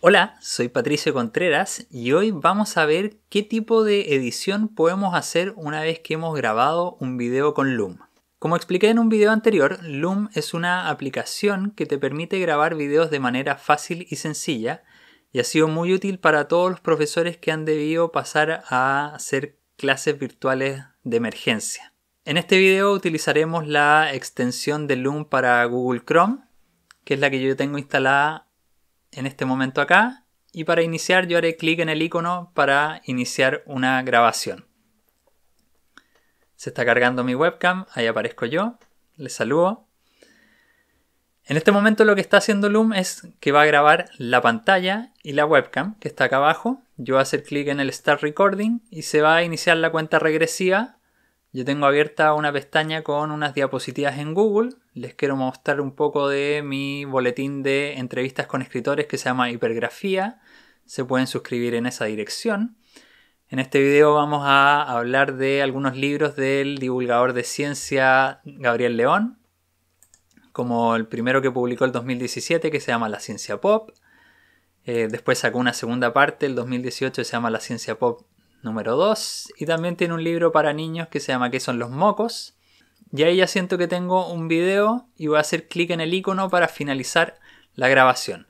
Hola, soy Patricio Contreras y hoy vamos a ver qué tipo de edición podemos hacer una vez que hemos grabado un video con Loom. Como expliqué en un video anterior, Loom es una aplicación que te permite grabar videos de manera fácil y sencilla y ha sido muy útil para todos los profesores que han debido pasar a hacer clases virtuales de emergencia. En este video utilizaremos la extensión de Loom para Google Chrome, que es la que yo tengo instalada en este momento acá y para iniciar yo haré clic en el icono para iniciar una grabación. Se está cargando mi webcam, ahí aparezco yo, les saludo. En este momento lo que está haciendo Loom es que va a grabar la pantalla y la webcam que está acá abajo. Yo voy a hacer clic en el Start Recording y se va a iniciar la cuenta regresiva. Yo tengo abierta una pestaña con unas diapositivas en Google les quiero mostrar un poco de mi boletín de entrevistas con escritores que se llama Hipergrafía. Se pueden suscribir en esa dirección. En este video vamos a hablar de algunos libros del divulgador de ciencia Gabriel León, como el primero que publicó el 2017 que se llama La Ciencia Pop. Eh, después sacó una segunda parte, el 2018 que se llama La Ciencia Pop número 2. Y también tiene un libro para niños que se llama ¿Qué son los mocos? Y ahí ya siento que tengo un video y voy a hacer clic en el icono para finalizar la grabación.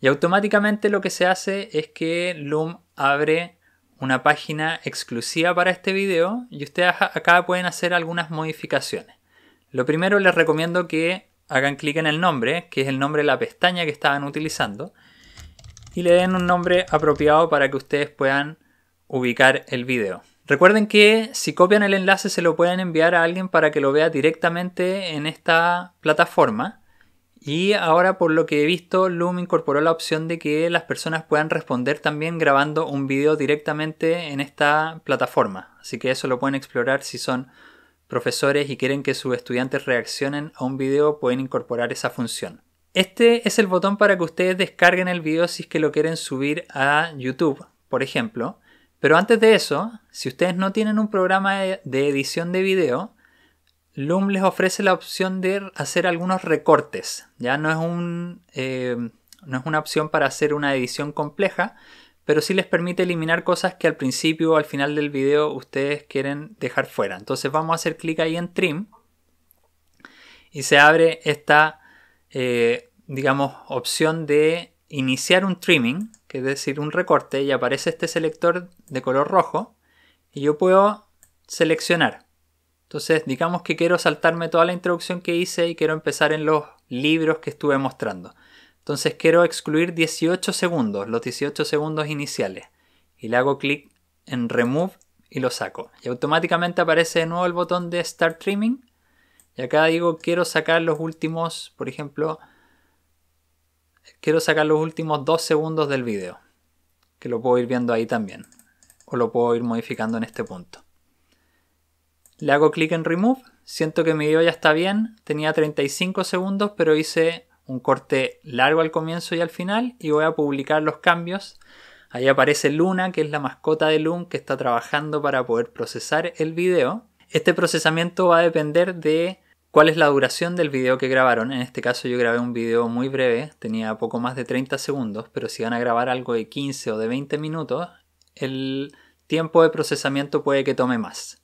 Y automáticamente lo que se hace es que Loom abre una página exclusiva para este video y ustedes acá pueden hacer algunas modificaciones. Lo primero les recomiendo que hagan clic en el nombre, que es el nombre de la pestaña que estaban utilizando, y le den un nombre apropiado para que ustedes puedan ubicar el video. Recuerden que si copian el enlace se lo pueden enviar a alguien para que lo vea directamente en esta plataforma. Y ahora por lo que he visto, Loom incorporó la opción de que las personas puedan responder también grabando un video directamente en esta plataforma. Así que eso lo pueden explorar si son profesores y quieren que sus estudiantes reaccionen a un video, pueden incorporar esa función. Este es el botón para que ustedes descarguen el video si es que lo quieren subir a YouTube, por ejemplo. Pero antes de eso, si ustedes no tienen un programa de edición de video, Loom les ofrece la opción de hacer algunos recortes. Ya no es, un, eh, no es una opción para hacer una edición compleja, pero sí les permite eliminar cosas que al principio o al final del video ustedes quieren dejar fuera. Entonces vamos a hacer clic ahí en Trim y se abre esta, eh, digamos, opción de iniciar un trimming es decir, un recorte, y aparece este selector de color rojo, y yo puedo seleccionar. Entonces, digamos que quiero saltarme toda la introducción que hice y quiero empezar en los libros que estuve mostrando. Entonces, quiero excluir 18 segundos, los 18 segundos iniciales. Y le hago clic en Remove y lo saco. Y automáticamente aparece de nuevo el botón de Start Trimming. Y acá digo, quiero sacar los últimos, por ejemplo, quiero sacar los últimos dos segundos del video, que lo puedo ir viendo ahí también, o lo puedo ir modificando en este punto. Le hago clic en Remove, siento que mi video ya está bien, tenía 35 segundos, pero hice un corte largo al comienzo y al final, y voy a publicar los cambios. Ahí aparece Luna, que es la mascota de Loom, que está trabajando para poder procesar el video. Este procesamiento va a depender de cuál es la duración del video que grabaron. En este caso yo grabé un video muy breve, tenía poco más de 30 segundos, pero si van a grabar algo de 15 o de 20 minutos, el tiempo de procesamiento puede que tome más.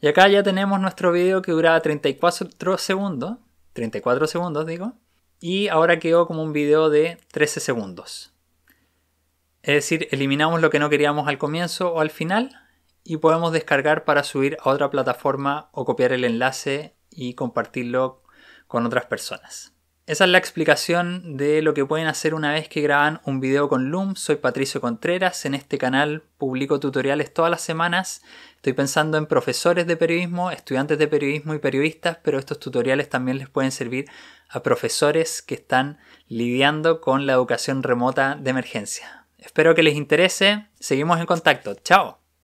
Y acá ya tenemos nuestro video que duraba 34 segundos, 34 segundos digo, y ahora quedó como un video de 13 segundos. Es decir, eliminamos lo que no queríamos al comienzo o al final y podemos descargar para subir a otra plataforma o copiar el enlace y compartirlo con otras personas. Esa es la explicación de lo que pueden hacer una vez que graban un video con Loom. Soy Patricio Contreras, en este canal publico tutoriales todas las semanas. Estoy pensando en profesores de periodismo, estudiantes de periodismo y periodistas, pero estos tutoriales también les pueden servir a profesores que están lidiando con la educación remota de emergencia. Espero que les interese. Seguimos en contacto. Chao.